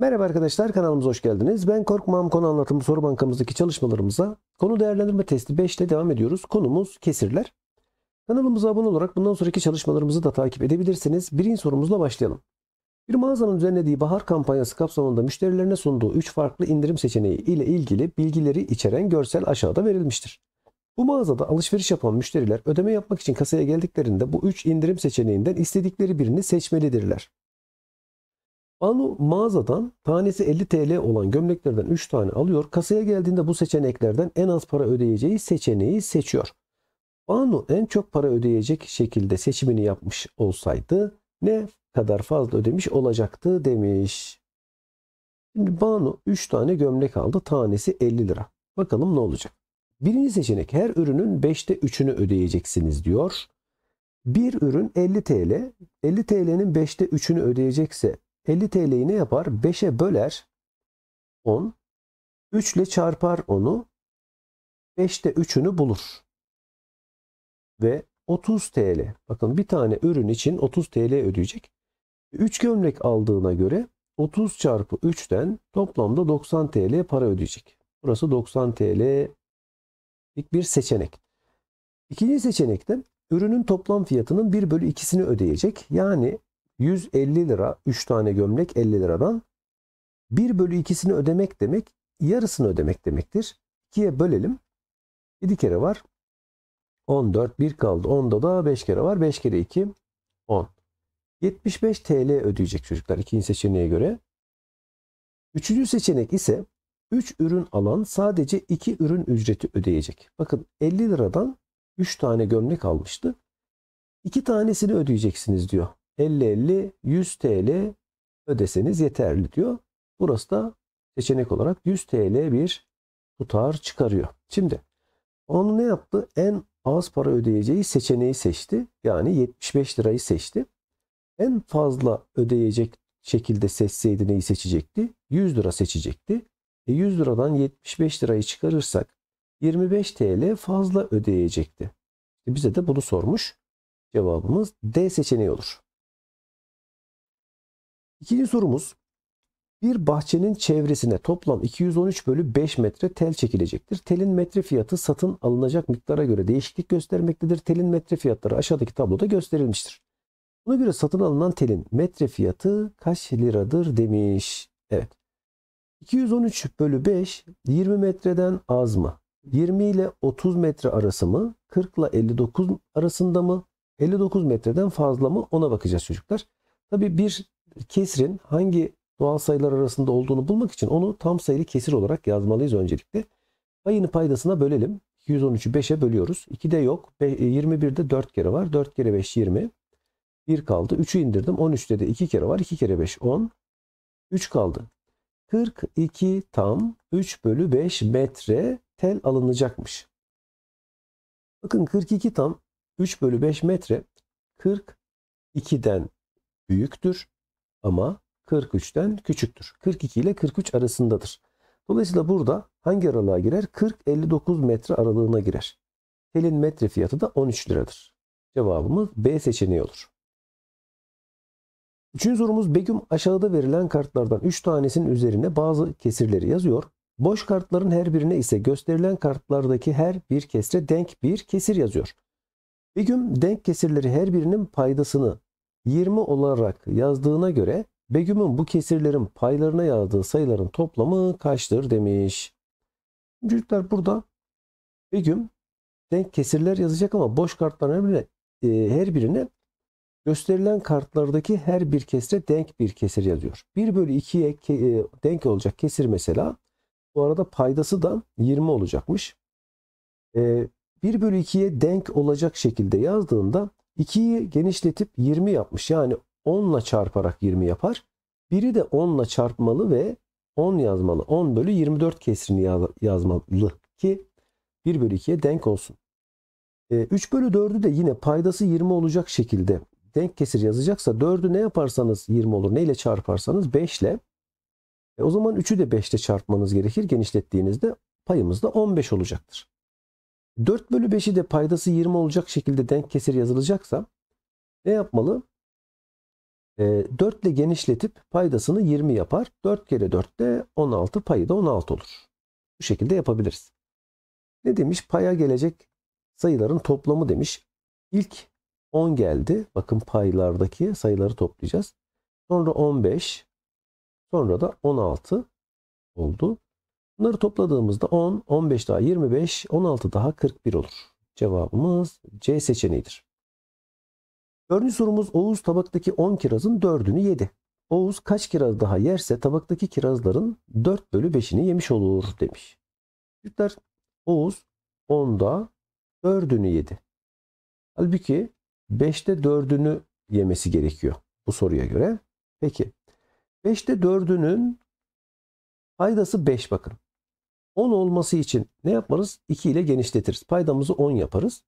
Merhaba arkadaşlar kanalımıza hoş geldiniz. Ben Korkmam konu anlatımı soru bankamızdaki çalışmalarımıza konu değerlendirme testi 5 ile devam ediyoruz. Konumuz kesirler. Kanalımıza abone olarak bundan sonraki çalışmalarımızı da takip edebilirsiniz. Birinci sorumuzla başlayalım. Bir mağazanın düzenlediği bahar kampanyası kapsamında müşterilerine sunduğu 3 farklı indirim seçeneği ile ilgili bilgileri içeren görsel aşağıda verilmiştir. Bu mağazada alışveriş yapan müşteriler ödeme yapmak için kasaya geldiklerinde bu 3 indirim seçeneğinden istedikleri birini seçmelidirler. Anu mağazadan tanesi 50 TL olan gömleklerden 3 tane alıyor. Kasaya geldiğinde bu seçeneklerden en az para ödeyeceği seçeneği seçiyor. Banu en çok para ödeyecek şekilde seçimini yapmış olsaydı ne kadar fazla ödemiş olacaktı demiş. Şimdi Banu 3 tane gömlek aldı. Tanesi 50 lira. Bakalım ne olacak? Birinci seçenek her ürünün 5'te 3'ünü ödeyeceksiniz diyor. Bir ürün 50 TL. 50 TL'nin 5'te 3'ünü ödeyecekse 50 TL'yi ne yapar? 5'e böler 10. 3 ile çarpar onu. 5'te 3'ünü bulur. Ve 30 TL. Bakın bir tane ürün için 30 TL ödeyecek. 3 gömlek aldığına göre 30 çarpı 3'ten toplamda 90 TL para ödeyecek. Burası 90 TL'lik bir seçenek. İkinci seçenekte ürünün toplam fiyatının 1 bölü 2'sini ödeyecek. Yani 150 lira 3 tane gömlek 50 liradan 1 bölü 2'sini ödemek demek yarısını ödemek demektir. 2'ye bölelim. 7 kere var. 14 1 kaldı. 10'da da 5 kere var. 5 kere 2 10. 75 TL ödeyecek çocuklar ikinci seçeneğe göre. Üçüncü seçenek ise 3 ürün alan sadece 2 ürün ücreti ödeyecek. Bakın 50 liradan 3 tane gömlek almıştı. 2 tanesini ödeyeceksiniz diyor. 50-50 100 TL ödeseniz yeterli diyor. Burası da seçenek olarak 100 TL bir tutar çıkarıyor. Şimdi onu ne yaptı? En az para ödeyeceği seçeneği seçti. Yani 75 lirayı seçti. En fazla ödeyecek şekilde seçseydi neyi seçecekti? 100 lira seçecekti. E 100 liradan 75 lirayı çıkarırsak 25 TL fazla ödeyecekti. E bize de bunu sormuş. Cevabımız D seçeneği olur. İkinci sorumuz. Bir bahçenin çevresine toplam 213 bölü 5 metre tel çekilecektir. Telin metre fiyatı satın alınacak miktara göre değişiklik göstermektedir. Telin metre fiyatları aşağıdaki tabloda gösterilmiştir. Buna göre satın alınan telin metre fiyatı kaç liradır demiş. Evet. 213 bölü 5 20 metreden az mı? 20 ile 30 metre arası mı? 40 ile 59 arasında mı? 59 metreden fazla mı? Ona bakacağız çocuklar. Tabii bir Kesrin hangi doğal sayılar arasında olduğunu bulmak için onu tam sayılı kesir olarak yazmalıyız öncelikle. Payını paydasına bölelim. 213'ü 5'e bölüyoruz. 2 de yok. 21'de 4 kere var. 4 kere 5 20. 1 kaldı. 3'ü indirdim. 13'te de 2 kere var. 2 kere 5 10. 3 kaldı. 42 tam 3 bölü 5 metre tel alınacakmış. Bakın 42 tam 3 bölü 5 metre 42'den büyüktür ama 43'ten küçüktür. 42 ile 43 arasındadır. Dolayısıyla burada hangi aralığa girer? 40-59 metre aralığına girer. Telin metre fiyatı da 13 liradır. Cevabımız B seçeneği olur. Üçüncü sorumuz Begüm aşağıda verilen kartlardan 3 tanesinin üzerine bazı kesirleri yazıyor. Boş kartların her birine ise gösterilen kartlardaki her bir kesre denk bir kesir yazıyor. Begüm denk kesirleri her birinin paydasını 20 olarak yazdığına göre Begüm'ün bu kesirlerin paylarına yazdığı sayıların toplamı kaçtır demiş. Çocuklar burada Begüm denk kesirler yazacak ama boş kartların her birine, e, her birine gösterilen kartlardaki her bir kesre denk bir kesir yazıyor. 1 bölü 2'ye e, denk olacak kesir mesela. Bu arada paydası da 20 olacakmış. E, 1 bölü 2'ye denk olacak şekilde yazdığında 2'yi genişletip 20 yapmış. Yani 10 ile çarparak 20 yapar. Biri de 10 ile çarpmalı ve 10 yazmalı. 10 bölü 24 kesrini yazmalı ki 1 bölü 2'ye denk olsun. 3 e, bölü 4'ü de yine paydası 20 olacak şekilde denk kesir yazacaksa 4'ü ne yaparsanız 20 olur. Neyle çarparsanız 5 ile. E o zaman 3'ü de 5 ile çarpmanız gerekir. Genişlettiğinizde payımız da 15 olacaktır. 4 bölü 5'i de paydası 20 olacak şekilde denk kesir yazılacaksa ne yapmalı? E, 4 ile genişletip paydasını 20 yapar. 4 kere 4 de 16 payı da 16 olur. Bu şekilde yapabiliriz. Ne demiş? Paya gelecek sayıların toplamı demiş. İlk 10 geldi. Bakın paylardaki sayıları toplayacağız. Sonra 15. Sonra da 16 oldu. Bunları topladığımızda 10, 15 daha 25, 16 daha 41 olur. Cevabımız C seçeneğidir. Dördüncü sorumuz Oğuz tabaktaki 10 kirazın 4'ünü yedi. Oğuz kaç kiraz daha yerse tabaktaki kirazların 4 bölü 5'ini yemiş olur demiş. Çocuklar Oğuz 10'da 4'ünü yedi. Halbuki 5'te 4'ünü yemesi gerekiyor bu soruya göre. Peki 5'te 4'ünün faydası 5 bakın. 10 olması için ne yaparız? 2 ile genişletiriz. Paydamızı 10 yaparız.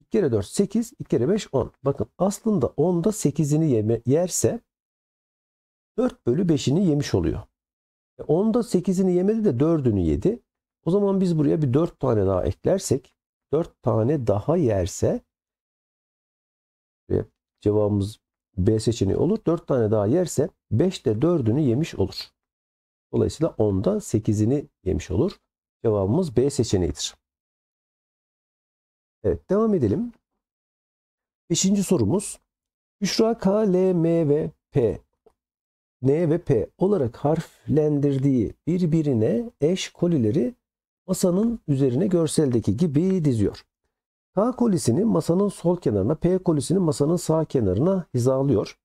2 kere 4 8, 2 kere 5 10. Bakın aslında 10'da 8'ini yeme, yerse 4 bölü 5'ini yemiş oluyor. 10'da e, 8'ini yemedi de 4'ünü yedi. O zaman biz buraya bir 4 tane daha eklersek 4 tane daha yerse e, cevabımız B seçeneği olur. 4 tane daha yerse 5'te 4'ünü yemiş olur. Dolayısıyla 10'da 8'ini yemiş olur. Cevabımız B seçeneğidir. Evet devam edelim. Beşinci sorumuz. Büşra K, L, M ve P N ve P olarak harflendirdiği birbirine eş kolileri masanın üzerine görseldeki gibi diziyor. K kolisini masanın sol kenarına, P kolisini masanın sağ kenarına hizalıyor.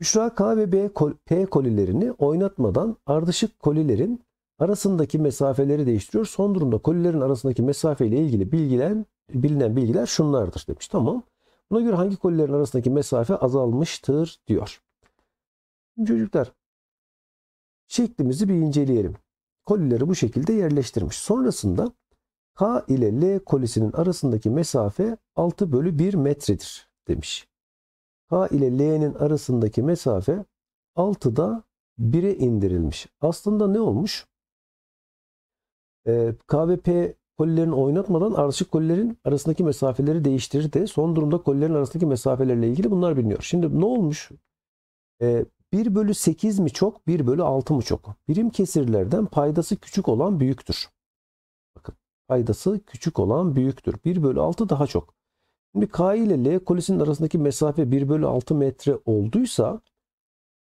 Büşra K ve B, P kolilerini oynatmadan ardışık kolilerin arasındaki mesafeleri değiştiriyor. Son durumda kolilerin arasındaki mesafe ile ilgili bilgilen, bilinen bilgiler şunlardır demiş. Tamam. Buna göre hangi kolilerin arasındaki mesafe azalmıştır diyor. çocuklar şeklimizi bir inceleyelim. Kolileri bu şekilde yerleştirmiş. Sonrasında K ile L kolisinin arasındaki mesafe 6 bölü 1 metredir demiş. H ile L'nin arasındaki mesafe 6'da 1'e indirilmiş. Aslında ne olmuş? E, K ve P kolilerini oynatmadan arasındaki kolilerin arasındaki mesafeleri değiştirir de son durumda kolilerin arasındaki mesafelerle ilgili bunlar biliniyor. Şimdi ne olmuş? E, ee, 1 bölü 8 mi çok 1 bölü 6 mı çok? Birim kesirlerden paydası küçük olan büyüktür. Bakın paydası küçük olan büyüktür. 1 bölü 6 daha çok. Şimdi K ile L kolisinin arasındaki mesafe 1 bölü 6 metre olduysa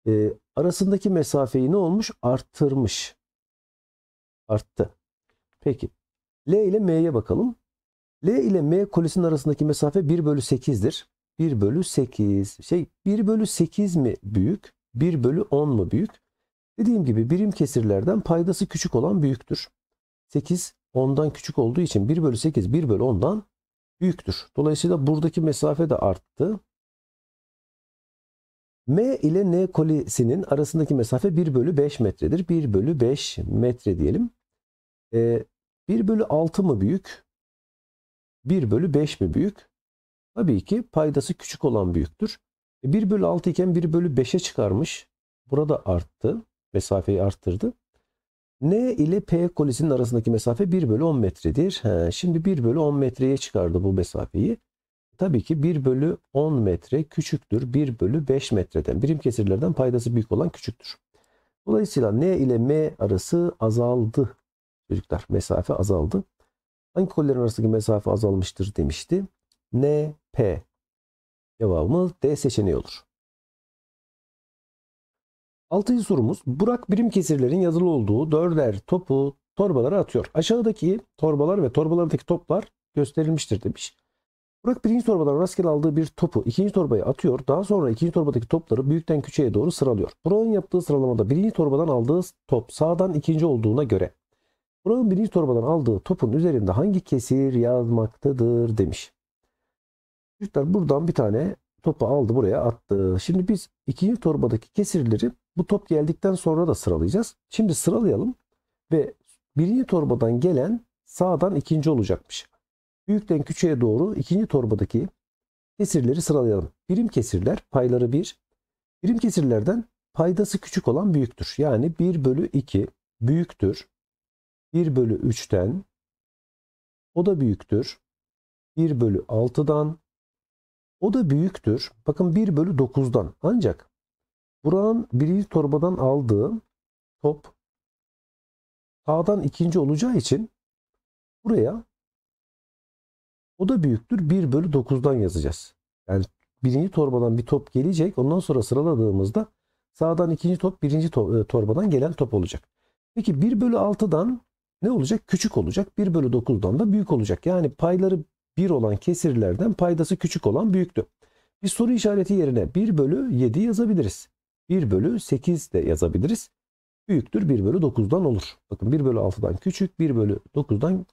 e, arasındaki mesafeyi ne olmuş? Arttırmış. Arttı. Peki. L ile M'ye bakalım. L ile M kolisinin arasındaki mesafe 1 bölü 8'dir. 1 bölü 8. Şey 1 bölü 8 mi büyük? 1 bölü 10 mu büyük? Dediğim gibi birim kesirlerden paydası küçük olan büyüktür. 8 10'dan küçük olduğu için 1 bölü 8 1 bölü 10'dan büyüktür. Dolayısıyla buradaki mesafe de arttı. M ile N kolisinin arasındaki mesafe 1 bölü 5 metredir. 1 bölü 5 metre diyelim. Ee, 1 bölü 6 mı büyük? 1 bölü 5 mi büyük? Tabii ki paydası küçük olan büyüktür. 1 e, bölü 6 iken 1 bölü 5'e çıkarmış. Burada arttı. Mesafeyi arttırdı. N ile P kolisinin arasındaki mesafe 1 bölü 10 metredir. He, şimdi 1 bölü 10 metreye çıkardı bu mesafeyi. Tabii ki 1 bölü 10 metre küçüktür 1 bölü 5 metreden. Birim kesirlerden paydası büyük olan küçüktür. Dolayısıyla N ile M arası azaldı. Çocuklar mesafe azaldı. Hangi kolilerin arasındaki mesafe azalmıştır demişti. N, P. Cevabımız D seçeneği olur. Altıncı sorumuz Burak birim kesirlerin yazılı olduğu dörder topu torbalara atıyor. Aşağıdaki torbalar ve torbalardaki toplar gösterilmiştir demiş. Burak birinci torbadan rastgele aldığı bir topu ikinci torbaya atıyor. Daha sonra ikinci torbadaki topları büyükten küçüğe doğru sıralıyor. Burak'ın yaptığı sıralamada birinci torbadan aldığı top sağdan ikinci olduğuna göre. Burak'ın birinci torbadan aldığı topun üzerinde hangi kesir yazmaktadır demiş. Çocuklar buradan bir tane topu aldı buraya attı. Şimdi biz ikinci torbadaki kesirleri bu top geldikten sonra da sıralayacağız. Şimdi sıralayalım ve birinci torbadan gelen sağdan ikinci olacakmış. Büyükten küçüğe doğru ikinci torbadaki kesirleri sıralayalım. Birim kesirler payları 1. Birim kesirlerden paydası küçük olan büyüktür. Yani 1 bölü 2 büyüktür. 1 bölü 3'ten o da büyüktür. 1 bölü 6'dan o da büyüktür. Bakın 1 bölü 9'dan. Ancak Buranın birinci torbadan aldığı top sağdan ikinci olacağı için buraya o da büyüktür 1 bölü 9'dan yazacağız. Yani birinci torbadan bir top gelecek. Ondan sonra sıraladığımızda sağdan ikinci top birinci to e, torbadan gelen top olacak. Peki 1 bölü 6'dan ne olacak? Küçük olacak. 1 bölü 9'dan da büyük olacak. Yani payları 1 olan kesirlerden paydası küçük olan büyüktü. Bir soru işareti yerine 1 bölü 7 yazabiliriz. 1 bölü 8 de yazabiliriz. Büyüktür 1 bölü 9'dan olur. Bakın 1 bölü 6'dan küçük 1 bölü 9'dan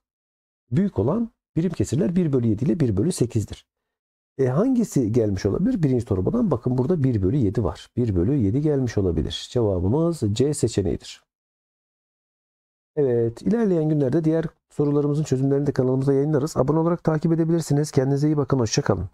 büyük olan birim kesirler 1 bölü 7 ile 1 bölü 8'dir. E hangisi gelmiş olabilir? Birinci torbadan bakın burada 1 bölü 7 var. 1 bölü 7 gelmiş olabilir. Cevabımız C seçeneğidir. Evet ilerleyen günlerde diğer sorularımızın çözümlerini de kanalımıza yayınlarız. Abone olarak takip edebilirsiniz. Kendinize iyi bakın. Hoşçakalın.